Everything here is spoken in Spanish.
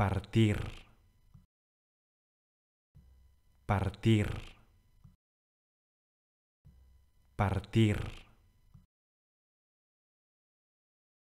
partir, partir, partir.